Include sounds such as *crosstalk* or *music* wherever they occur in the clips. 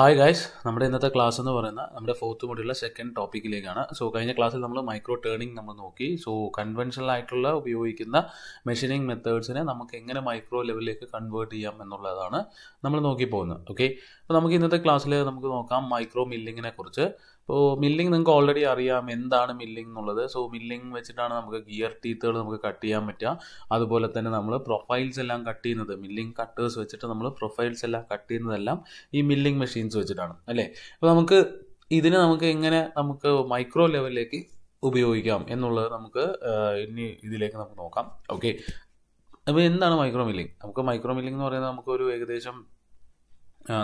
Hi guys നമ്മുടെ ഇന്നത്തെ class എന്ന് പറയുന്ന നമ്മുടെ ഫോർത്ത് മോഡിയുള്ള സെക്കൻഡ് ടോപ്പിക്കിലേക്കാണ് സോ കഴിഞ്ഞ ക്ലാസ്സിൽ നമ്മൾ മൈക്രോ ടേണിംഗ് നമ്മൾ നോക്കി സോ കൺവെൻഷണൽ ആയിട്ടുള്ള ഉപയോഗിക്കുന്ന മെഷീനിങ് മെത്തേഡ്സിനെ നമുക്ക് എങ്ങനെ മൈക്രോ ലെവലിലേക്ക് കൺവേർട്ട് ചെയ്യാം എന്നുള്ളതാണ് നമ്മൾ നോക്കി പോകുന്നത് ഓക്കെ അപ്പോൾ നമുക്ക് ഇന്നത്തെ ക്ലാസ്സിൽ നമുക്ക് നോക്കാം മൈക്രോ മില്ലിങ്ങിനെ കുറിച്ച് ഇപ്പോൾ മില്ലിംഗ് നിങ്ങൾക്ക് ഓൾറെഡി അറിയാം എന്താണ് മില്ലിംഗ് എന്നുള്ളത് സോ മില്ലിംഗ് വെച്ചിട്ടാണ് നമുക്ക് ഗിയർ ടീത്തുകൾ നമുക്ക് കട്ട് ചെയ്യാൻ പറ്റുക അതുപോലെ തന്നെ നമ്മൾ പ്രൊഫൈൽസ് എല്ലാം കട്ട് ചെയ്യുന്നത് മില്ലിംഗ് കട്ടേഴ്സ് വെച്ചിട്ട് നമ്മൾ പ്രൊഫൈൽസ് എല്ലാം കട്ട് ചെയ്യുന്നതെല്ലാം ഈ മില്ലിംഗ് മെഷീൻസ് വെച്ചിട്ടാണ് അല്ലേ അപ്പോൾ നമുക്ക് ഇതിനെ നമുക്ക് എങ്ങനെ നമുക്ക് മൈക്രോ ലെവലിലേക്ക് ഉപയോഗിക്കാം എന്നുള്ളത് നമുക്ക് ഇനി ഇതിലേക്ക് നമുക്ക് നോക്കാം ഓക്കെ അപ്പോൾ എന്താണ് മൈക്രോ മില്ലിംഗ് നമുക്ക് മൈക്രോ മില്ലിംഗ് എന്ന് പറയുന്നത് നമുക്ക് ഒരു ഏകദേശം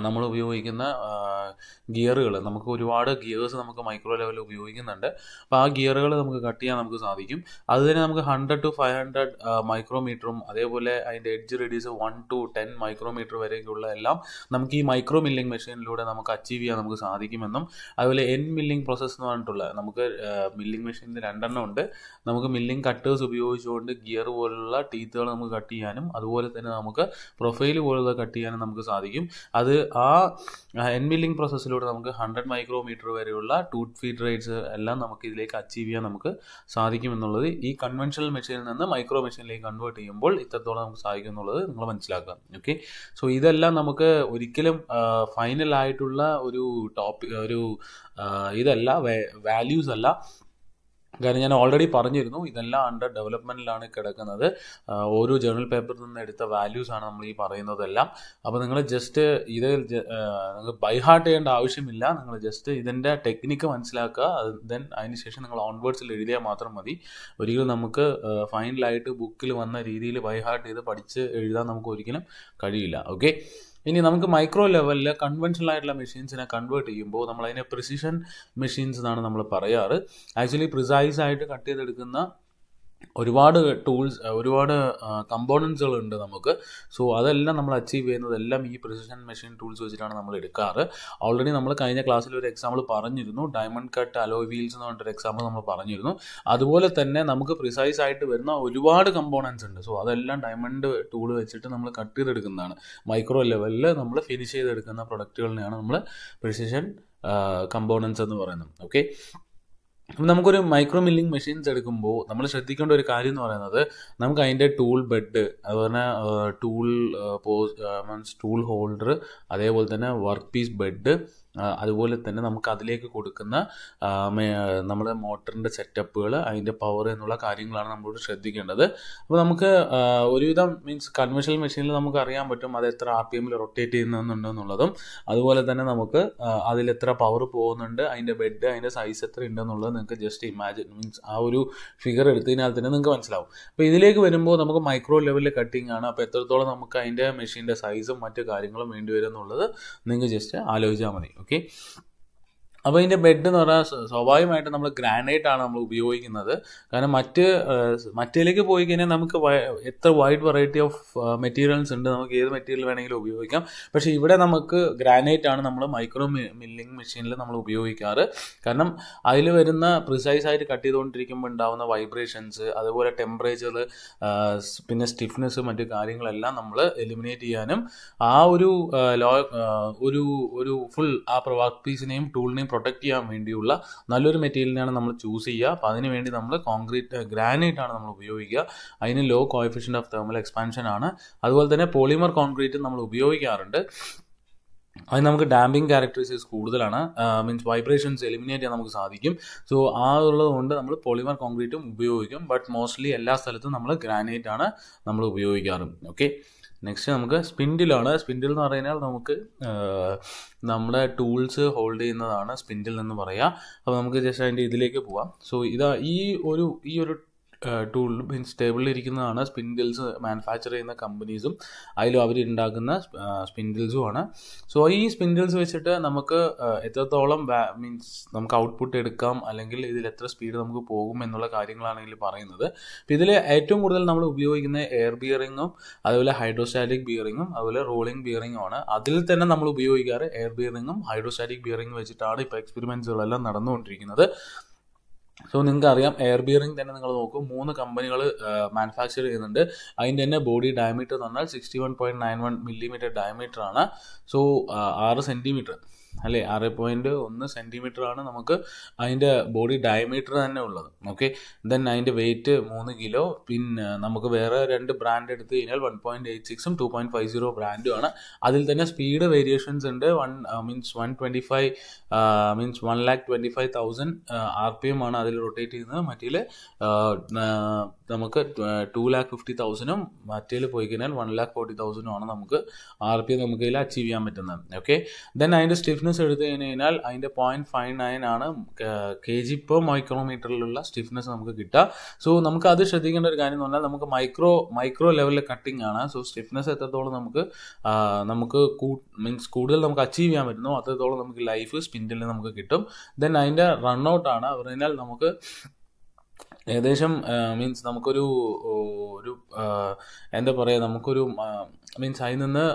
നമ്മൾ ഉപയോഗിക്കുന്ന ഗിയറുകൾ നമുക്ക് ഒരുപാട് ഗിയേഴ്സ് നമുക്ക് മൈക്രോ ലെവലിൽ ഉപയോഗിക്കുന്നുണ്ട് അപ്പോൾ ആ ഗിയറുകൾ നമുക്ക് കട്ട് ചെയ്യാൻ നമുക്ക് സാധിക്കും അത് തന്നെ നമുക്ക് ഹൺഡ്രഡ് ടു ഫൈവ് ഹൺഡ്രഡ് മൈക്രോമീറ്ററും അതേപോലെ അതിൻ്റെ edge radius one to ten micrometer വരെയൊക്കെയുള്ള എല്ലാം നമുക്ക് ഈ മൈക്രോ മില്ലിംഗ് മെഷീനിലൂടെ നമുക്ക് അച്ചീവ് ചെയ്യാൻ നമുക്ക് സാധിക്കുമെന്നും അതുപോലെ എൻ മില്ലിംഗ് പ്രോസസ്സ് എന്ന് പറഞ്ഞിട്ടുള്ള നമുക്ക് മില്ലിംഗ് മെഷീനിൽ രണ്ടെണ്ണം ഉണ്ട് നമുക്ക് മില്ലിംഗ് കട്ടേഴ്സ് ഉപയോഗിച്ചുകൊണ്ട് ഗിയർ പോലുള്ള ടീത്തുകൾ നമുക്ക് കട്ട് ചെയ്യാനും അതുപോലെ തന്നെ നമുക്ക് പ്രൊഫൈൽ പോലുള്ള കട്ട് ചെയ്യാനും നമുക്ക് സാധിക്കും അത് അത് ആ എൻ പ്രോസസ്സിലൂടെ നമുക്ക് ഹൺഡ്രഡ് മൈക്രോമീറ്റർ വരെയുള്ള ടൂ ഫീഡ് റേറ്റ്സ് എല്ലാം നമുക്ക് ഇതിലേക്ക് അച്ചീവ് ചെയ്യാൻ നമുക്ക് സാധിക്കുമെന്നുള്ളത് ഈ കൺവെൻഷണൽ മെഷീനിൽ നിന്ന് മൈക്രോ മെഷീനിലേക്ക് കൺവേർട്ട് ചെയ്യുമ്പോൾ ഇത്രത്തോളം നമുക്ക് സാധിക്കും എന്നുള്ളത് നിങ്ങൾ മനസ്സിലാക്കുക ഓക്കെ സോ ഇതെല്ലാം നമുക്ക് ഒരിക്കലും ഫൈനൽ ആയിട്ടുള്ള ഒരു ടോപ്പിക് ഒരു ഇതല്ല വാല്യൂസ് അല്ല കാര്യം ഞാൻ ഓൾറെഡി പറഞ്ഞിരുന്നു ഇതെല്ലാം അണ്ടർ ഡെവലപ്മെൻറ്റിലാണ് കിടക്കുന്നത് ഓരോ ജേർണൽ പേപ്പറിൽ നിന്ന് എടുത്ത വാല്യൂസ് ആണ് നമ്മൾ ഈ പറയുന്നതെല്ലാം അപ്പോൾ നിങ്ങൾ ജസ്റ്റ് ഇത് നിങ്ങൾ ബൈഹാർട്ട് ചെയ്യേണ്ട ആവശ്യമില്ല നിങ്ങൾ ജസ്റ്റ് ഇതിൻ്റെ ടെക്നിക്ക് മനസ്സിലാക്കുക ദെൻ അതിനുശേഷം നിങ്ങൾ ഓൺവേർഡ്സിൽ എഴുതിയാൽ മാത്രം മതി ഒരിക്കലും നമുക്ക് ഫൈനലായിട്ട് ബുക്കിൽ വന്ന രീതിയിൽ ബൈഹാർട്ട് ചെയ്ത് പഠിച്ച് എഴുതാൻ നമുക്ക് ഒരിക്കലും കഴിയില്ല ഓക്കെ ഇനി നമുക്ക് മൈക്രോ ലെവലിൽ കൺവെൻഷണൽ ആയിട്ടുള്ള മെഷീൻസിനെ കൺവേർട്ട് ചെയ്യുമ്പോൾ നമ്മൾ അതിനെ പ്രിസിഷൻ മെഷീൻസ് എന്നാണ് നമ്മൾ പറയാറ് ആക്ച്വലി പ്രിസൈസ് ആയിട്ട് കട്ട് ചെയ്തെടുക്കുന്ന ഒരുപാട് ടൂൾസ് ഒരുപാട് കമ്പോണൻസുകളുണ്ട് നമുക്ക് സോ അതെല്ലാം നമ്മൾ അച്ചീവ് ചെയ്യുന്നത് എല്ലാം ഈ പ്രിസിഷൻ മെഷീൻ ടൂൾസ് വെച്ചിട്ടാണ് നമ്മൾ എടുക്കാറ് ഓൾറെഡി നമ്മൾ കഴിഞ്ഞ ക്ലാസ്സിൽ ഒരു എക്സാമ്പിൾ പറഞ്ഞിരുന്നു ഡയമണ്ട് കട്ട് അലോ വീൽസ് എന്ന് പറഞ്ഞൊരു എക്സാമ്പിൾ നമ്മൾ പറഞ്ഞിരുന്നു അതുപോലെ തന്നെ നമുക്ക് പ്രിസൈസ് ആയിട്ട് വരുന്ന ഒരുപാട് കമ്പോണൻസ് ഉണ്ട് സോ അതെല്ലാം ഡയമണ്ട് ടൂൾ വെച്ചിട്ട് നമ്മൾ കട്ട് ചെയ്തെടുക്കുന്നതാണ് മൈക്രോ ലെവലിൽ നമ്മൾ ഫിനിഷ് ചെയ്തെടുക്കുന്ന പ്രൊഡക്റ്റുകളിനെയാണ് നമ്മൾ പ്രിസിഷൻ കമ്പോണൻസ് എന്ന് പറയുന്നത് ഓക്കെ അപ്പം നമുക്കൊരു മൈക്രോ മില്ലിംഗ് മെഷീൻസ് എടുക്കുമ്പോൾ നമ്മൾ ശ്രദ്ധിക്കേണ്ട ഒരു കാര്യം എന്ന് പറയുന്നത് നമുക്ക് അതിൻ്റെ ടൂൾ ബെഡ് അതുപോലെ tool post means tool holder അതേപോലെ തന്നെ വർക്ക് പീസ് ബെഡ് അതുപോലെ തന്നെ നമുക്ക് അതിലേക്ക് കൊടുക്കുന്ന നമ്മുടെ മോട്ടറിൻ്റെ സെറ്റപ്പുകൾ അതിൻ്റെ പവർ എന്നുള്ള കാര്യങ്ങളാണ് നമ്മളോട് ശ്രദ്ധിക്കേണ്ടത് അപ്പോൾ നമുക്ക് ഒരുവിധം മീൻസ് കൺവെൻഷണൽ മെഷീനിൽ നമുക്ക് അറിയാൻ പറ്റും അത് എത്ര ആർ പി എമ്മിൽ റൊട്ടേറ്റ് ചെയ്യുന്നുണ്ടെന്നുള്ളതും അതുപോലെ തന്നെ നമുക്ക് എത്ര പവർ പോകുന്നുണ്ട് അതിൻ്റെ ബെഡ് അതിൻ്റെ സൈസ് എത്ര ഉണ്ടെന്നുള്ളത് നിങ്ങൾക്ക് ജസ്റ്റ് ഇമാജിൻ മീൻസ് ആ ഒരു ഫിഗർ എടുത്തതിനാൽ തന്നെ നിങ്ങൾക്ക് മനസ്സിലാവും അപ്പോൾ ഇതിലേക്ക് വരുമ്പോൾ നമുക്ക് മൈക്രോ ലെവലിൽ കട്ടിങ് ആണ് അപ്പോൾ എത്രത്തോളം നമുക്ക് അതിൻ്റെ മെഷീൻ്റെ സൈസും മറ്റു കാര്യങ്ങളും വേണ്ടി വരും എന്നുള്ളത് നിങ്ങൾക്ക് ജസ്റ്റ് ആലോചിച്ചാൽ മതി ¿okay? അപ്പോൾ ഇതിൻ്റെ ബെഡ് എന്ന് പറഞ്ഞാൽ സ്വാഭാവികമായിട്ട് നമ്മൾ ഗ്രാനൈറ്റ് ആണ് നമ്മൾ ഉപയോഗിക്കുന്നത് കാരണം മറ്റ് മറ്റേലേക്ക് പോയി കഴിഞ്ഞാൽ നമുക്ക് എത്ര വൈഡ് വെറൈറ്റി ഓഫ് മെറ്റീരിയൽസ് ഉണ്ട് നമുക്ക് ഏത് മെറ്റീരിയൽ വേണമെങ്കിലും ഉപയോഗിക്കാം പക്ഷേ ഇവിടെ നമുക്ക് ഗ്രാനൈറ്റ് ആണ് നമ്മൾ മൈക്രോ മില്ലിംഗ് മെഷീനിൽ നമ്മൾ ഉപയോഗിക്കാറ് കാരണം അതിൽ വരുന്ന പ്രിസൈസ് ആയിട്ട് കട്ട് ചെയ്തുകൊണ്ടിരിക്കുമ്പോൾ ഉണ്ടാകുന്ന വൈബ്രേഷൻസ് അതുപോലെ ടെമ്പറേച്ചർ പിന്നെ സ്റ്റിഫ്നെസ് മറ്റു കാര്യങ്ങളെല്ലാം നമ്മൾ എലിമിനേറ്റ് ചെയ്യാനും ആ ഒരു ലോ ഒരു ഒരു ഫുൾ ആ പ്രൊവാക്ട് പീസിനെയും ടൂളിനെയും പ്രൊട്ടക്റ്റ് ചെയ്യാൻ വേണ്ടിയുള്ള നല്ലൊരു മെറ്റീരിയലിനാണ് നമ്മൾ ചൂസ് ചെയ്യുക അപ്പോൾ വേണ്ടി നമ്മൾ കോൺക്രീറ്റ് ഗ്രാനൈറ്റ് ആണ് നമ്മൾ ഉപയോഗിക്കുക അതിന് low coefficient of thermal expansion ആണ് അതുപോലെ തന്നെ പോളിമർ കോൺക്രീറ്റ് നമ്മൾ ഉപയോഗിക്കാറുണ്ട് അത് നമുക്ക് ഡാമ്പിങ് ക്യാരക്ടറിസ്റ്റിക്സ് കൂടുതലാണ് മീൻസ് വൈബ്രേഷൻസ് എലിമിനേറ്റ് ചെയ്യാൻ നമുക്ക് സാധിക്കും സോ ആ ഉള്ളതുകൊണ്ട് നമ്മൾ പോളിമർ കോൺക്രീറ്റും ഉപയോഗിക്കും ബട്ട് മോസ്റ്റ്ലി എല്ലാ സ്ഥലത്തും നമ്മൾ ഗ്രാനൈറ്റ് ആണ് നമ്മൾ ഉപയോഗിക്കാറ് ഓക്കെ നെക്സ്റ്റ് നമുക്ക് സ്പിൻഡിലാണ് സ്പിൻഡിൽ എന്ന് പറഞ്ഞാൽ നമുക്ക് നമ്മുടെ ടൂൾസ് ഹോൾഡ് ചെയ്യുന്നതാണ് സ്പിൻഡിൽ എന്ന് പറയുക അപ്പോൾ നമുക്ക് ജസ്റ്റ് അതിൻ്റെ ഇതിലേക്ക് പോവാം സോ ഇതാ ഈ ഒരു ഈ ഒരു ടൂൾ മീൻസ് ഇരിക്കുന്നതാണ് സ്പിൻഡിൽസ് മാനുഫാക്ചർ ചെയ്യുന്ന കമ്പനീസും അതിലും അവരുണ്ടാക്കുന്ന ആണ് സോ ഈ സ്പിൻഡിൽസ് വെച്ചിട്ട് നമുക്ക് എത്രത്തോളം മീൻസ് നമുക്ക് ഔട്ട്പുട്ട് എടുക്കാം അല്ലെങ്കിൽ ഇതിൽ എത്ര സ്പീഡ് നമുക്ക് പോകും എന്നുള്ള കാര്യങ്ങളാണ് പറയുന്നത് ഇതിൽ ഏറ്റവും കൂടുതൽ നമ്മൾ ഉപയോഗിക്കുന്ന എയർ ബിയറിങ്ങും അതുപോലെ ഹൈഡ്രോസ്റ്റാറ്റിക് ബിയറിങ്ങും അതുപോലെ റോളിംഗ് ബിയറിങ്ങും ആണ് അതിൽ തന്നെ നമ്മൾ ഉപയോഗിക്കാറ് എയർ ബിയറിങ്ങും ഹൈഡ്രോസ്റ്റാറ്റിക് ബിയറിങ്ങും വെച്ചിട്ടാണ് ഇപ്പോൾ എക്സ്പെരിമെൻസുകളെല്ലാം നടന്നുകൊണ്ടിരിക്കുന്നത് സോ നിങ്ങൾക്ക് അറിയാം എയർ ബിയറിംഗ് തന്നെ നിങ്ങൾ നോക്കും മൂന്ന് കമ്പനികൾ മാനുഫാക്ചർ ചെയ്യുന്നുണ്ട് അതിൻ്റെ തന്നെ ബോഡി ഡയമീറ്റർ എന്ന് പറഞ്ഞാൽ sixty one point nine one millimeter diameter ആണ് സോ ആറ് സെൻറ്റിമീറ്റർ അല്ലേ ആറ് പോയിൻറ്റ് ഒന്ന് ആണ് നമുക്ക് അതിൻ്റെ ബോഡി ഡയമീറ്റർ തന്നെ ഉള്ളത് ഓക്കെ ദെൻ അതിൻ്റെ വെയിറ്റ് മൂന്ന് കിലോ പിന്നെ നമുക്ക് വേറെ രണ്ട് ബ്രാൻഡ് എടുത്ത് കഴിഞ്ഞാൽ വൺ പോയിൻറ്റ് എയ്റ്റ് സിക്സും ടു പോയിൻറ്റ് ഫൈവ് സീറോ ബ്രാൻഡും ആണ് അതിൽ തന്നെ സ്പീഡ് വേരിയേഷൻസ് ഉണ്ട് one means one twenty five means one lakh twenty five thousand R P M ആണ് അതിൽ റൊട്ടേറ്റ് ചെയ്യുന്നത് മറ്റേ uh, നമുക്ക് ടു ലാക്ക് ഫിഫ്റ്റി തൗസൻഡും മറ്റേൽ പോയി കഴിഞ്ഞാൽ വൺ ലാക്ക് ഫോർട്ടി തൗസൻഡും ആണ് നമുക്ക് ആർ പി നമുക്ക് ഇതിൽ അച്ചീവ് ചെയ്യാൻ പറ്റുന്നത് ഓക്കെ ദെൻ അതിൻ്റെ സ്റ്റിഫ്നെസ് എടുത്തു കഴിഞ്ഞ് കഴിഞ്ഞാൽ അതിൻ്റെ പോയിൻറ്റ് ഫൈവ് നയൻ ആണ് കെ ജി പെർ മൈക്രോമീറ്ററിലുള്ള സ്റ്റിഫ്നെസ് നമുക്ക് കിട്ടുക സോ നമുക്ക് അത് ശ്രദ്ധിക്കേണ്ട ഒരു കാര്യം എന്ന് പറഞ്ഞാൽ നമുക്ക് മൈക്രോ മൈക്രോ ലെവലിൽ കട്ടിംഗ് ആണ് സോ സ്റ്റിഫ്നെസ് എത്രത്തോളം നമുക്ക് നമുക്ക് മീൻസ് കൂടുതൽ നമുക്ക് അച്ചീവ് ചെയ്യാൻ പറ്റുന്നു അത്രത്തോളം നമുക്ക് ലൈഫ് സ്പിൻഡിൽ നമുക്ക് കിട്ടും ദെൻ അതിൻ്റെ റൺ ഔട്ടാണ് പറഞ്ഞു കഴിഞ്ഞാൽ നമുക്ക് ഏകദേശം മീൻസ് നമുക്കൊരു ഒരു എന്താ പറയുക നമുക്കൊരു മീൻസ് അതിൽ നിന്ന്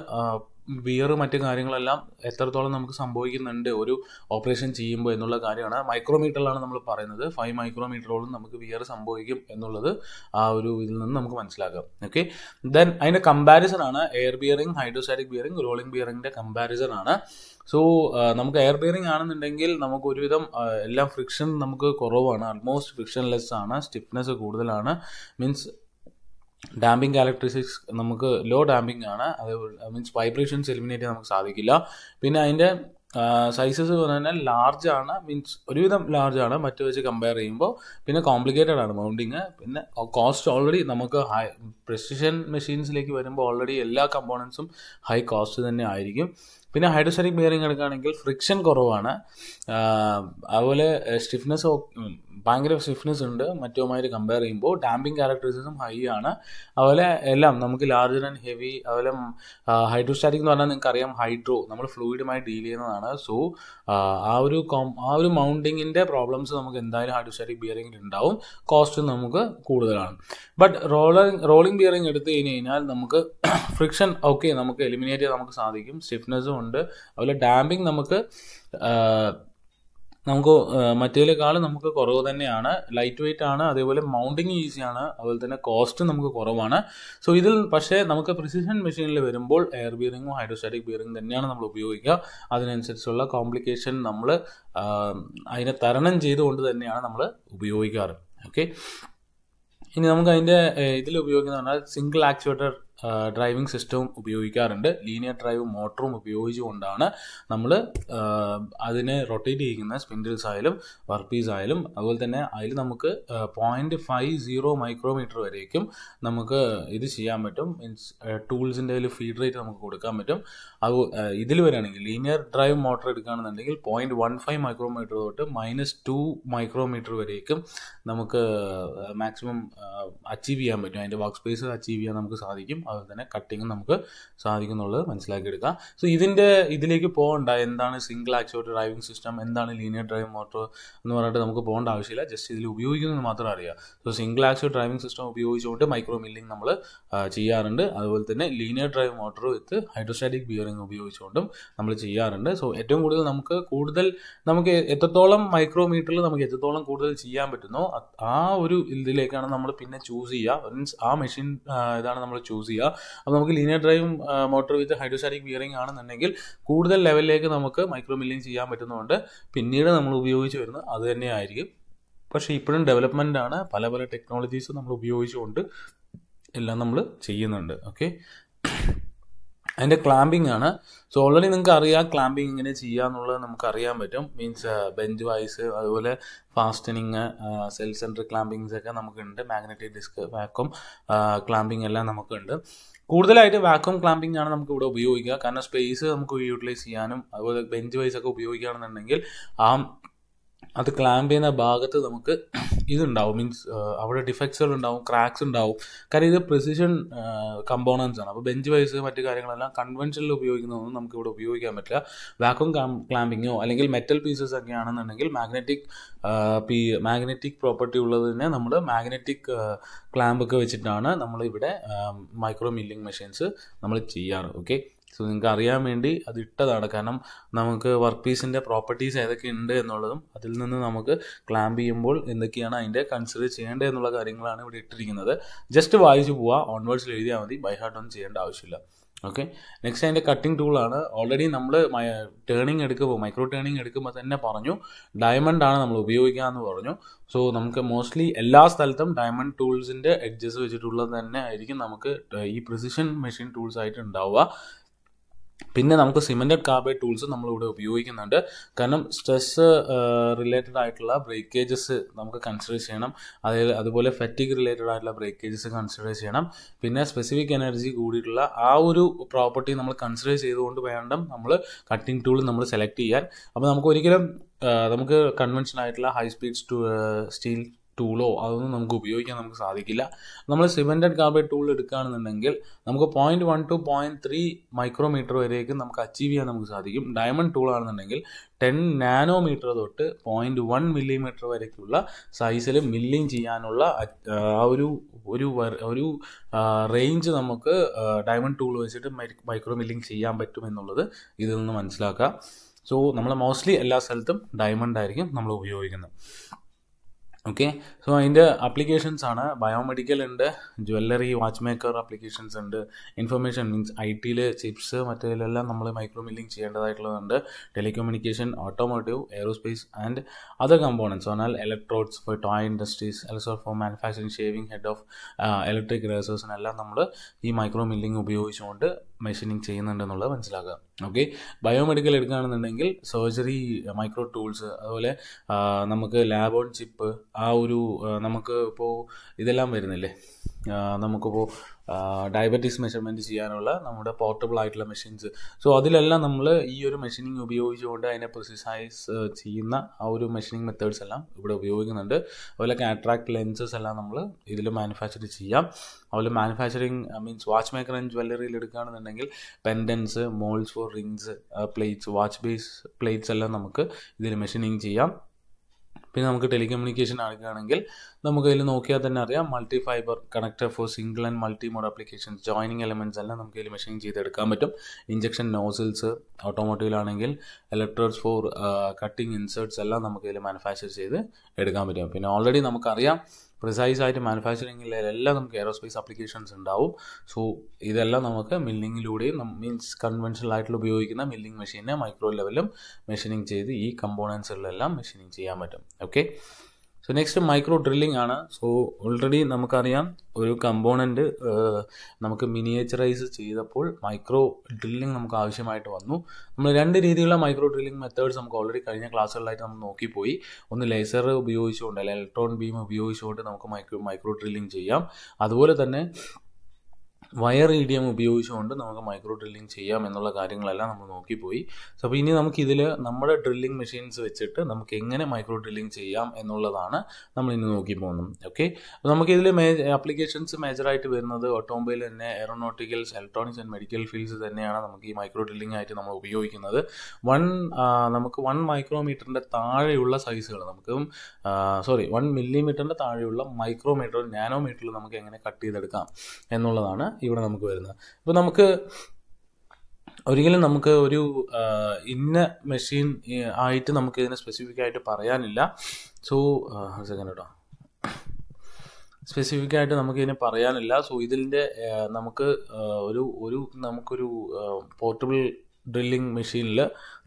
വിയർ മറ്റ് കാര്യങ്ങളെല്ലാം എത്രത്തോളം നമുക്ക് സംഭവിക്കുന്നുണ്ട് ഒരു ഓപ്പറേഷൻ ചെയ്യുമ്പോൾ എന്നുള്ള കാര്യമാണ് മൈക്രോമീറ്ററിലാണ് നമ്മൾ പറയുന്നത് ഫൈവ് മൈക്രോമീറ്ററോളം നമുക്ക് വിയർ സംഭവിക്കും എന്നുള്ളത് ആ ഒരു ഇതിൽ നിന്ന് നമുക്ക് മനസ്സിലാക്കാം ഓക്കെ ദെൻ അതിൻ്റെ കമ്പാരിസൺ ആണ് air bearing hydrostatic bearing rolling ബിയറിംഗിൻ്റെ കമ്പാരിസൺ ആണ് സോ നമുക്ക് എയർ ബിയറിംഗ് ആണെന്നുണ്ടെങ്കിൽ നമുക്ക് ഒരുവിധം എല്ലാം ഫ്രിക്ഷൻ നമുക്ക് കുറവാണ് ആൾമോസ്റ്റ് ഫ്രിക്ഷൻ ലെസ് ആണ് സ്റ്റിഫ്നെസ് കൂടുതലാണ് മീൻസ് ഡാമ്പിങ് ക്യാരക്ടറിസ്റ്റിക്സ് നമുക്ക് ലോ ഡാമ്പിംഗ് ആണ് അത് മീൻസ് വൈബ്രേഷൻസ് എലിമിനേറ്റ് ചെയ്യാൻ നമുക്ക് സാധിക്കില്ല പിന്നെ അതിൻ്റെ സൈസസ് എന്ന് പറഞ്ഞാൽ ലാർജ് ആണ് മീൻസ് ഒരുവിധം ലാർജ് ആണ് മറ്റു വെച്ച് കമ്പയർ ചെയ്യുമ്പോൾ പിന്നെ കോംപ്ലിക്കേറ്റഡ് ആണ് മൗണ്ടിങ് പിന്നെ കോസ്റ്റ് ഓൾറെഡി നമുക്ക് ഹൈ പ്രിസിഷൻ മെഷീൻസിലേക്ക് വരുമ്പോൾ ഓൾറെഡി എല്ലാ കമ്പോണൻസും ഹൈ കോസ്റ്റ് തന്നെ ആയിരിക്കും പിന്നെ ഹൈഡ്രോസ്റ്റാറ്റിക് ബിയറിംഗ് എടുക്കുകയാണെങ്കിൽ ഫ്രിക്ഷൻ കുറവാണ് അതുപോലെ സ്റ്റിഫ്നെസ് ഭയങ്കര സ്റ്റിഫ്നെസ് ഉണ്ട് മറ്റുമായി കമ്പയർ ചെയ്യുമ്പോൾ ഡാമ്പിങ് ക്യാരക്ടറിസിസം ഹൈ ആണ് അതുപോലെ എല്ലാം നമുക്ക് ലാർജർ ആൻഡ് ഹെവി അതുപോലെ ഹൈഡ്രോസ്റ്റാറ്റിക് എന്ന് പറഞ്ഞാൽ നിങ്ങൾക്ക് അറിയാം ഹൈഡ്രോ നമ്മൾ ഫ്ലൂയിഡുമായി ഡീൽ ചെയ്യുന്നതാണ് സോ ആ ഒരു കോം ആ ഒരു മൗണ്ടിങ്ങിൻ്റെ പ്രോബ്ലംസ് നമുക്ക് എന്തായാലും ഹൈഡ്രോസ്റ്റാറ്റിക് ബിയറിംഗിൽ ഉണ്ടാവും കോസ്റ്റ് നമുക്ക് കൂടുതലാണ് ബട്ട് റോളർ റോളിംഗ് ബിയറിംഗ് എടുത്ത് കഴിഞ്ഞ് കഴിഞ്ഞാൽ നമുക്ക് ഫ്രിക്ഷൻ *coughs* ഓക്കെ നമുക്ക് എലിമിനേറ്റ് ചെയ്യാൻ നമുക്ക് സാധിക്കും സ്റ്റിഫ്നെസ്സും ഉണ്ട് അതുപോലെ ഡാമ്പിങ് നമുക്ക് നമുക്ക് മറ്റേതിലേക്കാളും നമുക്ക് കുറവ് തന്നെയാണ് ലൈറ്റ് വെയിറ്റ് ആണ് അതേപോലെ മൗണ്ടിങ് ഈസിയാണ് അതുപോലെ തന്നെ കോസ്റ്റ് നമുക്ക് കുറവാണ് സോ ഇതിൽ പക്ഷേ നമുക്ക് പ്രിസിഷൻ മെഷീനിൽ വരുമ്പോൾ എയർ ബിയറിങ്ങും ഹൈഡ്രോസ്റ്റാറ്റിക് ബിയറിംഗ് തന്നെയാണ് നമ്മൾ ഉപയോഗിക്കുക അതിനനുസരിച്ചുള്ള കോംപ്ലിക്കേഷൻ നമ്മൾ അതിനെ തരണം ചെയ്തുകൊണ്ട് തന്നെയാണ് നമ്മൾ ഉപയോഗിക്കാറ് ഓക്കെ ഇനി നമുക്ക് അതിൻ്റെ ഇതിൽ ഉപയോഗിക്കുന്ന പറഞ്ഞാൽ സിംഗിൾ ആക്ച്വേറ്റർ ഡ്രൈവിംഗ് സിസ്റ്റവും ഉപയോഗിക്കാറുണ്ട് ലീനിയർ ഡ്രൈവ് മോട്ടറും ഉപയോഗിച്ചുകൊണ്ടാണ് നമ്മൾ അതിനെ റൊട്ടേറ്റ് ചെയ്യുന്ന സ്പിൻഡിൽസ് ആയാലും വർപ്പീസ് ആയാലും അതുപോലെ തന്നെ അതിൽ നമുക്ക് പോയിൻറ്റ് ഫൈവ് സീറോ മൈക്രോമീറ്റർ വരേക്കും നമുക്ക് ഇത് ചെയ്യാൻ പറ്റും മീൻസ് ടൂൾസിൻ്റെ അതിൽ ഫീഡ് റേറ്റ് നമുക്ക് കൊടുക്കാൻ പറ്റും അത് ഇതിൽ വരികയാണെങ്കിൽ ലീനിയർ ഡ്രൈവ് മോട്ടർ എടുക്കുകയാണെന്നുണ്ടെങ്കിൽ പോയിൻറ്റ് വൺ ഫൈവ് മൈക്രോമീറ്റർ തൊട്ട് മൈനസ് ടു മൈക്രോമീറ്റർ വരേക്കും നമുക്ക് മാക്സിമം അച്ചീവ് ചെയ്യാൻ പറ്റും അതിൻ്റെ വർക്ക് സ്പേസ് അച്ചീവ് ചെയ്യാൻ നമുക്ക് സാധിക്കും അതുപോലെ തന്നെ കട്ടിങ്ങും നമുക്ക് സാധിക്കും എന്നുള്ളത് മനസ്സിലാക്കിയെടുക്കാം സോ ഇതിൻ്റെ ഇതിലേക്ക് പോകണ്ട എന്താണ് സിംഗിൾ ആക്ച്വേറ്റ് ഡ്രൈവിംഗ് സിസ്റ്റം എന്താണ് ലീനിയർ ഡ്രൈവ് മോട്ടോർ എന്ന് പറഞ്ഞിട്ട് നമുക്ക് പോകേണ്ട ആവശ്യമില്ല ജസ്റ്റ് ഇതിൽ ഉപയോഗിക്കുന്നത് മാത്രം അറിയാം so single actuate driving system ഉപയോഗിച്ചുകൊണ്ട് മൈക്രോ മില്ലിംഗ് നമ്മൾ ചെയ്യാറുണ്ട് അതുപോലെ തന്നെ linear drive motor with hydrostatic bearing ഉപയോഗിച്ചുകൊണ്ടും നമ്മൾ ചെയ്യാറുണ്ട് സോ ഏറ്റവും കൂടുതൽ നമുക്ക് കൂടുതൽ നമുക്ക് എത്രത്തോളം മൈക്രോമീറ്ററിൽ നമുക്ക് എത്രത്തോളം കൂടുതൽ ചെയ്യാൻ പറ്റുന്നോ ആ ഒരു ഇതിലേക്കാണ് നമ്മൾ പിന്നെ ചൂസ് ചെയ്യുക മീൻസ് ആ മെഷീൻ ഇതാണ് നമ്മൾ ചൂസ് ചെയ്യുക ചെയ്യുക അപ്പോൾ നമുക്ക് ലീനിയർ ഡ്രൈവും മോട്ടോർ വിത്ത് ഹൈഡ്രോസ്റ്റാറ്റിക് ബിയറിംഗ് ആണെന്നുണ്ടെങ്കിൽ കൂടുതൽ ലെവലിലേക്ക് നമുക്ക് മൈക്രോ മില്ലിംഗ് ചെയ്യാൻ പറ്റുന്നതുകൊണ്ട് പിന്നീട് നമ്മൾ ഉപയോഗിച്ച് വരുന്നത് അത് തന്നെയായിരിക്കും പക്ഷേ ഇപ്പോഴും ഡെവലപ്മെൻ്റ് ആണ് പല പല ടെക്നോളജീസ് നമ്മൾ ഉപയോഗിച്ചുകൊണ്ട് എല്ലാം നമ്മൾ ചെയ്യുന്നുണ്ട് ഓക്കെ അതിൻ്റെ ക്ലാമ്പിംഗ് ആണ് സോ ഓൾറെഡി നിങ്ങൾക്ക് അറിയാം ക്ലാമ്പിംഗ് ഇങ്ങനെ ചെയ്യുക എന്നുള്ളത് നമുക്ക് അറിയാൻ പറ്റും മീൻസ് ബെഞ്ച് വൈസ് അതുപോലെ ഫാസ്റ്റനിങ് സെൽ സെൻറ്റർ ക്ലാമ്പിങ്സ് ഒക്കെ നമുക്കുണ്ട് മാഗ്നറ്റിക് ഡിസ്ക് വാക്കും ക്ലാമ്പിംഗ് എല്ലാം നമുക്കുണ്ട് കൂടുതലായിട്ട് വാക്വം ക്ലാമ്പിംഗ് ആണ് നമുക്ക് ഇവിടെ ഉപയോഗിക്കുക കാരണം സ്പേസ് നമുക്ക് യൂട്ടിലൈസ് ചെയ്യാനും അതുപോലെ ബെഞ്ച് വൈസ് ഒക്കെ ഉപയോഗിക്കുകയാണെന്നുണ്ടെങ്കിൽ ആ അത് ക്ലാമ്പ് ചെയ്യുന്ന ഭാഗത്ത് നമുക്ക് ഇതുണ്ടാവും മീൻസ് അവിടെ ഡിഫക്ട്സുകൾ ഉണ്ടാവും ക്രാക്സ് ഉണ്ടാവും കാര്യം ഇത് പ്രിസിഷൻ കമ്പോണൻസ് ആണ് അപ്പോൾ ബെഞ്ച് വൈസ് മറ്റു കാര്യങ്ങളെല്ലാം കൺവെൻഷനിൽ ഉപയോഗിക്കുന്നതൊന്നും നമുക്ക് ഇവിടെ ഉപയോഗിക്കാൻ പറ്റില്ല വാക്വം ക്ലാമ്പിങ്ങോ അല്ലെങ്കിൽ മെറ്റൽ പീസസ് ഒക്കെ ആണെന്നുണ്ടെങ്കിൽ മാഗ്നറ്റിക് പി മാഗ്നറ്റിക് പ്രോപ്പർട്ടി ഉള്ളതിനെ നമ്മൾ മാഗ്നറ്റിക് ക്ലാമ്പൊക്കെ വെച്ചിട്ടാണ് നമ്മളിവിടെ മൈക്രോ മില്ലിംഗ് മെഷീൻസ് നമ്മൾ ചെയ്യാറ് ഓക്കെ സോ നിങ്ങൾക്ക് അറിയാൻ വേണ്ടി അത് ഇട്ടതാണ് കാരണം നമുക്ക് വർക്ക് പീസിൻ്റെ പ്രോപ്പർട്ടീസ് ഏതൊക്കെ ഉണ്ട് എന്നുള്ളതും അതിൽ നിന്ന് നമുക്ക് ക്ലാമ്പ് ചെയ്യുമ്പോൾ എന്തൊക്കെയാണ് അതിൻ്റെ കൺസിഡർ ചെയ്യേണ്ടത് എന്നുള്ള കാര്യങ്ങളാണ് ഇവിടെ ഇട്ടിരിക്കുന്നത് ജസ്റ്റ് വായിച്ചു പോവുക ഓൺവേർഡ്സിൽ എഴുതിയാൽ മതി ബൈ ഹാർട്ട് ഒന്നും ചെയ്യേണ്ട ആവശ്യമില്ല ഓക്കെ നെക്സ്റ്റ് അതിൻ്റെ കട്ടിംഗ് ടൂളാണ് ഓൾറെഡി നമ്മൾ ടേണിംഗ് എടുക്കുമ്പോൾ മൈക്രോ ടേണിംഗ് എടുക്കുമ്പോൾ തന്നെ പറഞ്ഞു ഡയമണ്ട് ആണ് നമ്മൾ ഉപയോഗിക്കുക എന്ന് പറഞ്ഞു സോ നമുക്ക് മോസ്റ്റ്ലി എല്ലാ സ്ഥലത്തും ഡയമണ്ട് ടൂൾസിൻ്റെ എഡ്ജസ് വെച്ചിട്ടുള്ളത് തന്നെ ആയിരിക്കും നമുക്ക് ഈ പ്രിസിഷൻ മെഷീൻ ടൂൾസ് ആയിട്ട് ഉണ്ടാവുക പിന്നെ നമുക്ക് സിമെൻറ്റഡ് കാർബൈഡ് ടൂൾസ് നമ്മളിവിടെ ഉപയോഗിക്കുന്നുണ്ട് കാരണം സ്ട്രെസ് റിലേറ്റഡ് ആയിട്ടുള്ള ബ്രേക്കേജസ് നമുക്ക് കൺസിഡർ ചെയ്യണം അതായത് അതുപോലെ ഫെറ്റിക് റിലേറ്റഡ് ആയിട്ടുള്ള ബ്രേക്കേജസ് കൺസിഡർ ചെയ്യണം പിന്നെ സ്പെസിഫിക് എനർജി കൂടിയിട്ടുള്ള ആ ഒരു പ്രോപ്പർട്ടി നമ്മൾ കൺസിഡർ ചെയ്തുകൊണ്ട് വേണം നമ്മൾ കട്ടിംഗ് ടൂൾ നമ്മൾ സെലക്ട് ചെയ്യാൻ അപ്പോൾ നമുക്ക് ഒരിക്കലും നമുക്ക് കൺവെൻഷൻ ആയിട്ടുള്ള ഹൈ സ്പീഡ് സ്റ്റീൽ ടൂളോ അതൊന്നും നമുക്ക് ഉപയോഗിക്കാൻ നമുക്ക് സാധിക്കില്ല നമ്മൾ സിമെൻറ്റഡ് കാർബൈഡ് ടൂൾ എടുക്കുകയാണെന്നുണ്ടെങ്കിൽ നമുക്ക് point one to point three micrometer വരെയൊക്കെ നമുക്ക് അച്ചീവ് ചെയ്യാൻ നമുക്ക് സാധിക്കും ഡയമണ്ട് ടൂൾ ആണെന്നുണ്ടെങ്കിൽ ടെൻ നാനോമീറ്റർ തൊട്ട് പോയിൻറ്റ് വൺ മില്ലിമീറ്റർ വരയ്ക്കുള്ള സൈസിൽ മില്ലിങ് ചെയ്യാനുള്ള ആ ഒരു ഒരു ഒരു റേഞ്ച് നമുക്ക് ഡയമണ്ട് ടൂൾ വെച്ചിട്ട് മൈക്രോ മില്ലിങ് ചെയ്യാൻ പറ്റും എന്നുള്ളത് ഇതിൽ നിന്ന് മനസ്സിലാക്കുക സോ നമ്മൾ മോസ്റ്റ്ലി എല്ലാ സ്ഥലത്തും ഡയമണ്ട് ആയിരിക്കും നമ്മൾ ഉപയോഗിക്കുന്നത് ഓക്കെ സോ അതിൻ്റെ അപ്ലിക്കേഷൻസ് ആണ് ബയോമെഡിക്കൽ ഉണ്ട് ജ്വല്ലറി വാച്ച് മേക്കർ അപ്ലിക്കേഷൻസ് ഉണ്ട് ഇൻഫർമേഷൻ മീൻസ് ഐ ടിയിൽ ചിപ്സ് മറ്റേതിലെല്ലാം നമ്മൾ മൈക്രോ മില്ലിംഗ് ചെയ്യേണ്ടതായിട്ടുള്ളതുണ്ട് telecommunication automotive aerospace and other components എന്നാൽ electrodes for toy industries also for manufacturing shaving head of electric റേസേഴ്സിനെല്ലാം നമ്മൾ ഈ മൈക്രോ മില്ലിംഗ് ഉപയോഗിച്ചുകൊണ്ട് മെഷീനിങ് ചെയ്യുന്നുണ്ടെന്നുള്ളത് മനസ്സിലാക്കുക ഓക്കെ ബയോമെഡിക്കൽ എടുക്കുകയാണെന്നുണ്ടെങ്കിൽ സർജറി മൈക്രോ ടൂൾസ് അതുപോലെ uh, നമുക്ക് ലാബ് ഓൺ ചിപ്പ് ആ ഒരു uh, നമുക്ക് ഇപ്പോൾ ഇതെല്ലാം വരുന്നില്ലേ നമുക്കിപ്പോൾ ഡയബറ്റീസ് മെഷർമെൻറ്റ് ചെയ്യാനുള്ള നമ്മുടെ പോർട്ടബിൾ ആയിട്ടുള്ള മെഷീൻസ് സോ അതിലെല്ലാം നമ്മൾ ഈ ഒരു മെഷീനിങ് ഉപയോഗിച്ചുകൊണ്ട് അതിനെ പ്രിസിസൈസ് ചെയ്യുന്ന ആ ഒരു മെഷീനിങ് മെത്തേഡ്സ് എല്ലാം ഇവിടെ ഉപയോഗിക്കുന്നുണ്ട് അതുപോലെ കാട്രാക്ട് ലെൻസസ് എല്ലാം നമ്മൾ ഇതിൽ മാനുഫാക്ചർ ചെയ്യാം അതുപോലെ manufacturing means watch maker and ജ്വല്ലറിയിൽ എടുക്കുകയാണെന്നുണ്ടെങ്കിൽ pendants moulds for rings plates watch base plates എല്ലാം നമുക്ക് ഇതിൽ മെഷീനിങ് ചെയ്യാം പിന്നെ നമുക്ക് ടെലികമ്മ്യൂണിക്കേഷൻ ആക്കുകയാണെങ്കിൽ നമുക്ക് ഇതിൽ നോക്കിയാൽ തന്നെ അറിയാം multi fibre connector for single and multi mode application joining elements എല്ലാം നമുക്ക് അതിൽ മെഷീൻ ചെയ്തെടുക്കാൻ പറ്റും ഇഞ്ചക്ഷൻ നോസിൽസ് ഓട്ടോമോട്ടീവിലാണെങ്കിൽ ഇലക്ട്രോഡ്സ് ഫോർ കട്ടിങ് ഇൻസേർട്സ് എല്ലാം നമുക്ക് അതിൽ മാനുഫാക്ചർ ചെയ്ത് എടുക്കാൻ പറ്റും പിന്നെ ഓൾറെഡി നമുക്കറിയാം പ്രിസൈസ് ആയിട്ട് മാനുഫാക്ചറിങ്ങിൽ എല്ലാം നമുക്ക് എയറോസ്പേസ് അപ്ലിക്കേഷൻസ് ഉണ്ടാവും സോ ഇതെല്ലാം നമുക്ക് മില്ലിങ്ങിലൂടെയും മീൻസ് കൺവെൻഷണൽ ആയിട്ടുള്ള ഉപയോഗിക്കുന്ന മില്ലിംഗ് മെഷീനെ മൈക്രോ ലെവലും മെഷീനിങ് ചെയ്ത് ഈ കമ്പോണൻസുകളിലെല്ലാം മെഷീനിങ് ചെയ്യാൻ പറ്റും okay so next micro drilling ആണ് സോ ഓൾറെഡി നമുക്കറിയാം ഒരു കമ്പോണൻറ്റ് നമുക്ക് മിനിയേച്ചറൈസ് ചെയ്തപ്പോൾ മൈക്രോ ഡ്രില്ലിംഗ് നമുക്ക് ആവശ്യമായിട്ട് വന്നു നമ്മൾ രണ്ട് രീതിയിലുള്ള മൈക്രോ ഡ്രില്ലിംഗ് മെത്തേഡ്സ് നമുക്ക് ഓൾറെഡി കഴിഞ്ഞ ക്ലാസ്സുകളിലായിട്ട് നമ്മൾ നോക്കിപ്പോയി ഒന്ന് ലേസർ ഉപയോഗിച്ചുകൊണ്ട് അല്ലെങ്കിൽ ഇലക്ട്രോൺ ബീം ഉപയോഗിച്ചുകൊണ്ട് നമുക്ക് മൈക്രോ മൈക്രോ ഡ്രില്ലിംഗ് ചെയ്യാം അതുപോലെ തന്നെ വയർ ഇ ഡി എം ഉപയോഗിച്ചുകൊണ്ട് നമുക്ക് മൈക്രോ ഡ്രില്ലിംഗ് ചെയ്യാം എന്നുള്ള കാര്യങ്ങളെല്ലാം നമ്മൾ നോക്കിപ്പോയി സോ അപ്പോൾ ഇനി നമുക്കിതിൽ നമ്മുടെ ഡ്രില്ലിംഗ് മെഷീൻസ് വെച്ചിട്ട് നമുക്ക് എങ്ങനെ മൈക്രോ ഡ്രില്ലിംഗ് ചെയ്യാം എന്നുള്ളതാണ് നമ്മൾ ഇനി നോക്കി പോകുന്നത് ഓക്കെ അപ്പോൾ നമുക്കിതിൽ മേ ആപ്ലിക്കേഷൻസ് മേജറായിട്ട് വരുന്നത് ഓട്ടോമൊബൈൽ തന്നെ aeronauticals electronics and medical fields തന്നെയാണ് നമുക്ക് ഈ മൈക്രോ ഡ്രില്ലിംഗ് ആയിട്ട് നമ്മൾ ഉപയോഗിക്കുന്നത് വൺ നമുക്ക് വൺ മൈക്രോമീറ്ററിൻ്റെ താഴെയുള്ള സൈസുകൾ നമുക്ക് സോറി വൺ മില്ലിമീറ്ററിൻ്റെ താഴെയുള്ള മൈക്രോമീറ്റർ നാനോമീറ്ററിൽ നമുക്ക് എങ്ങനെ കട്ട് ചെയ്തെടുക്കാം എന്നുള്ളതാണ് ഇവിടെ നമുക്ക് വരുന്നത് അപ്പോൾ നമുക്ക് ഒരിക്കലും നമുക്ക് ഒരു ഇന്ന മെഷീൻ ആയിട്ട് നമുക്ക് ഇതിനെ സ്പെസിഫിക് ആയിട്ട് പറയാനില്ല സോ സെക്കൻഡ് കേട്ടോ സ്പെസിഫിക് ആയിട്ട് നമുക്കിതിനെ പറയാനില്ല സോ ഇതിൻ്റെ നമുക്ക് ഒരു ഒരു നമുക്കൊരു പോർട്ടബിൾ ഡ്രില്ലിംഗ് മെഷീനിൽ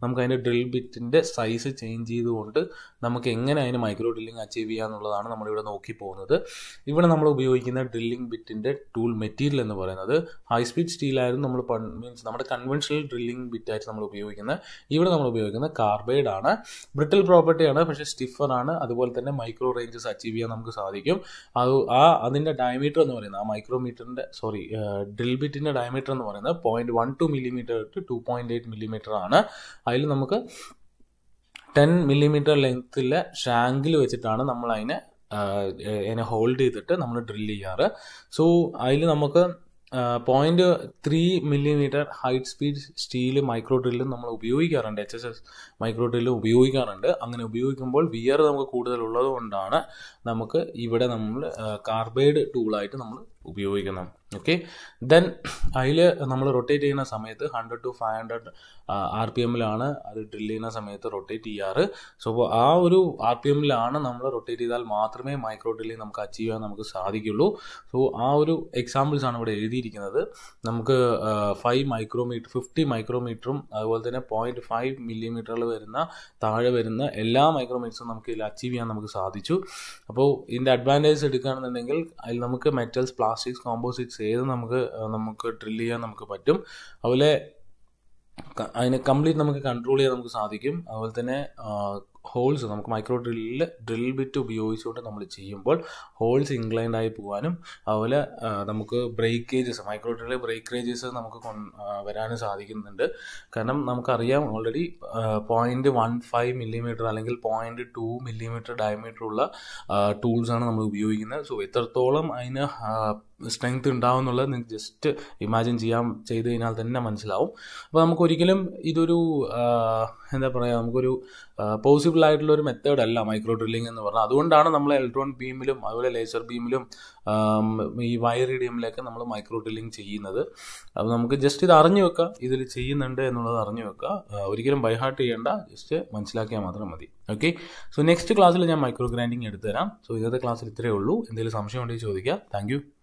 നമുക്ക് അതിൻ്റെ ഡ്രിൽ ബിറ്റിൻ്റെ സൈസ് ചേഞ്ച് ചെയ്തുകൊണ്ട് നമുക്ക് എങ്ങനെ അതിന് മൈക്രോ ഡ്രില്ലിംഗ് അച്ചീവ് ചെയ്യുക എന്നുള്ളതാണ് നമ്മളിവിടെ നോക്കി പോകുന്നത് ഇവിടെ നമ്മൾ ഉപയോഗിക്കുന്ന ഡ്രില്ലിംഗ് ബിറ്റിൻ്റെ ടൂൾ മെറ്റീരിയൽ എന്ന് പറയുന്നത് ഹൈ സ്പീഡ് സ്റ്റീലായിരുന്നു നമ്മൾ മീൻസ് നമ്മുടെ കൺവെൻഷണൽ ഡ്രില്ലിംഗ് ബിറ്റായിട്ട് നമ്മൾ ഉപയോഗിക്കുന്നത് ഇവിടെ നമ്മൾ ഉപയോഗിക്കുന്ന കാർബൈഡ് ആണ് ബ്രിട്ടിൽ പ്രോപ്പർട്ടിയാണ് പക്ഷേ സ്റ്റിഫർ ആണ് അതുപോലെ തന്നെ മൈക്രോ റേഞ്ചസ് അച്ചീവ് ചെയ്യാൻ നമുക്ക് സാധിക്കും അത് ആ അതിൻ്റെ ഡയമീറ്റർ എന്ന് പറയുന്നത് ആ മൈക്രോമീറ്ററിൻ്റെ സോറി ഡ്രിൽ ബിറ്റിൻ്റെ ഡയമീറ്റർ എന്ന് പറയുന്നത് point one two millimeter to two point eight millimeter ആണ് അതിൽ നമുക്ക് ടെൻ മില്ലിമീറ്റർ ലെങ്ത്തിലെ ഷാങ്കിൽ വെച്ചിട്ടാണ് നമ്മൾ അതിനെ അതിനെ ഹോൾഡ് ചെയ്തിട്ട് നമ്മൾ ഡ്രിൽ ചെയ്യാറ് സോ അതിൽ നമുക്ക് point three millimeter height speed steel micro ഡ്രില്ലും നമ്മൾ ഉപയോഗിക്കാറുണ്ട് എച്ച് എസ് എസ് മൈക്രോ ഡ്രില്ലും ഉപയോഗിക്കാറുണ്ട് അങ്ങനെ ഉപയോഗിക്കുമ്പോൾ വിയർ നമുക്ക് കൂടുതലുള്ളത് കൊണ്ടാണ് നമുക്ക് ഇവിടെ നമ്മൾ കാർബൈഡ് ടൂളായിട്ട് നമ്മൾ ഉപയോഗിക്കുന്നത് ഓക്കെ ദെൻ അതിൽ നമ്മൾ റൊട്ടേറ്റ് ചെയ്യുന്ന സമയത്ത് hundred to five hundred R P എമ്മിലാണ് അത് ഡ്രിൽ ചെയ്യുന്ന സമയത്ത് റൊട്ടേറ്റ് ചെയ്യാറ് സോ അപ്പോൾ ആ ഒരു ആർ പി എമ്മിലാണ് നമ്മൾ റൊട്ടേറ്റ് ചെയ്താൽ മാത്രമേ മൈക്രോ ഡ്രില്ലിംഗ് നമുക്ക് അച്ചീവ് ചെയ്യാൻ നമുക്ക് സാധിക്കുള്ളൂ സോ ആ ഒരു എക്സാമ്പിൾസ് ആണ് ഇവിടെ എഴുതിയിരിക്കുന്നത് നമുക്ക് ഫൈവ് മൈക്രോമീറ്റർ ഫിഫ്റ്റി മൈക്രോമീറ്ററും അതുപോലെ തന്നെ പോയിൻറ്റ് ഫൈവ് മില്ലിമീറ്ററിൽ വരുന്ന താഴെ വരുന്ന എല്ലാ മൈക്രോമീറ്ററും നമുക്ക് ഇതിൽ അച്ചീവ് ചെയ്യാൻ നമുക്ക് സാധിച്ചു അപ്പോൾ ഇതിൻ്റെ അഡ്വാൻറ്റേജ് എടുക്കുകയാണെന്നുണ്ടെങ്കിൽ അതിൽ നമുക്ക് മെറ്റൽസ് പ്ലാസ്റ്റിക് പാസ് സിക്സ് കോംബോ സിക്സ് ഏത് നമുക്ക് നമുക്ക് ഡ്രിൽ ചെയ്യാൻ നമുക്ക് പറ്റും അതുപോലെ അതിനെ കംപ്ലീറ്റ് നമുക്ക് കൺട്രോൾ ചെയ്യാൻ നമുക്ക് സാധിക്കും അതുപോലെ തന്നെ ഹോൾസ് നമുക്ക് മൈക്രോ ഡ്രില്ലിൽ ഡ്രിൽ ബിറ്റ് ഉപയോഗിച്ചുകൊണ്ട് നമ്മൾ ചെയ്യുമ്പോൾ ഹോൾസ് ഇൻക്ലൈൻഡ് ആയി പോകാനും അതുപോലെ നമുക്ക് ബ്രേക്കേജസ് മൈക്രോ ഡ്രില്ലിൽ ബ്രേക്കേജസ് നമുക്ക് വരാനും സാധിക്കുന്നുണ്ട് കാരണം നമുക്കറിയാം already point one five millimeter അല്ലെങ്കിൽ പോയിൻറ്റ് ടു മില്ലിമീറ്റർ ഡയമീറ്റർ ഉള്ള ടൂൾസാണ് നമ്മൾ ഉപയോഗിക്കുന്നത് സോ എത്രത്തോളം അതിന് സ്ട്രെങ്ത് ഉണ്ടാവും എന്നുള്ളത് നിങ്ങൾക്ക് ജസ്റ്റ് ഇമാജിൻ ചെയ്യാൻ ചെയ്ത് കഴിഞ്ഞാൽ തന്നെ മനസ്സിലാവും അപ്പോൾ നമുക്കൊരിക്കലും ഇതൊരു എന്താ പറയുക നമുക്കൊരു പോസിബിൾ ആയിട്ടുള്ള ഒരു മെത്തേഡ് അല്ല മൈക്രോ ഡ്രില്ലിംഗ് എന്ന് പറഞ്ഞാൽ അതുകൊണ്ടാണ് നമ്മൾ ഇലക്ട്രോൺ ബീമിലും അതുപോലെ ലേസർ ബീമിലും ഈ വയറിഡിയമിലൊക്കെ നമ്മൾ മൈക്രോ ഡ്രില്ലിംഗ് ചെയ്യുന്നത് അപ്പോൾ നമുക്ക് ജസ്റ്റ് ഇത് അറിഞ്ഞു വെക്കുക ഇതിൽ ചെയ്യുന്നുണ്ട് എന്നുള്ളത് അറിഞ്ഞു വെക്കുക ഒരിക്കലും ബൈഹാർട്ട് ചെയ്യേണ്ട ജസ്റ്റ് മനസ്സിലാക്കിയാൽ മാത്രം മതി ഓക്കെ സോ നെക്സ്റ്റ് ക്ലാസ്സിൽ ഞാൻ മൈക്രോ ഗ്രാൻഡിങ് എടുത്തുതരാം സോ ഇന്നത്തെ ക്ലാസ്സിൽ ഇത്രയേ ഉള്ളൂ എന്തെങ്കിലും സംശയം ഉണ്ടെങ്കിൽ ചോദിക്കുക താങ്ക്